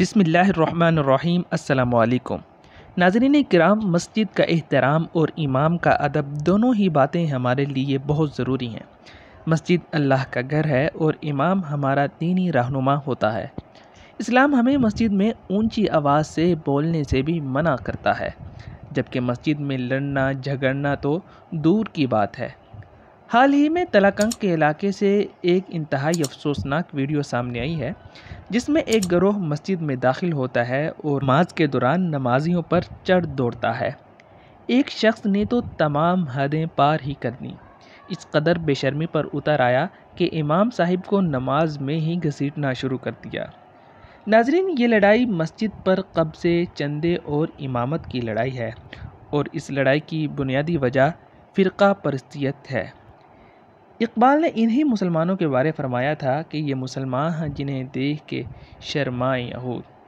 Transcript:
बिसमीम् अल्लाम नाजरीन कराम मस्जिद का एहतराम और इमाम का अदब दोनों ही बातें हमारे लिए बहुत ज़रूरी हैं मस्जिद अल्लाह का घर है और इमाम हमारा दीनी रहनुमा होता है इस्लाम हमें मस्जिद में ऊंची आवाज़ से बोलने से भी मना करता है जबकि मस्जिद में लड़ना झगड़ना तो दूर की बात है हाल ही में तलाकंक के इलाके से एक इंतहाई अफसोसनाक वीडियो सामने आई है जिसमें एक गरोह मस्जिद में दाखिल होता है और नमाज के दौरान नमाजियों पर चढ़ दौड़ता है एक शख्स ने तो तमाम हदें पार ही कर दी इस कदर बेशर्मी पर उतर आया कि इमाम साहिब को नमाज में ही घसीटना शुरू कर दिया नाजरीन ये लड़ाई मस्जिद पर कब्ज़े चंदे और इमामत की लड़ाई है और इस लड़ाई की बुनियादी वजह फ़िरका परस्तियत है इकबाल ने इन्हीं मुसलमानों के बारे फरमाया था कि ये मुसलमान हैं जिन्हें देख के शर्माए यहूद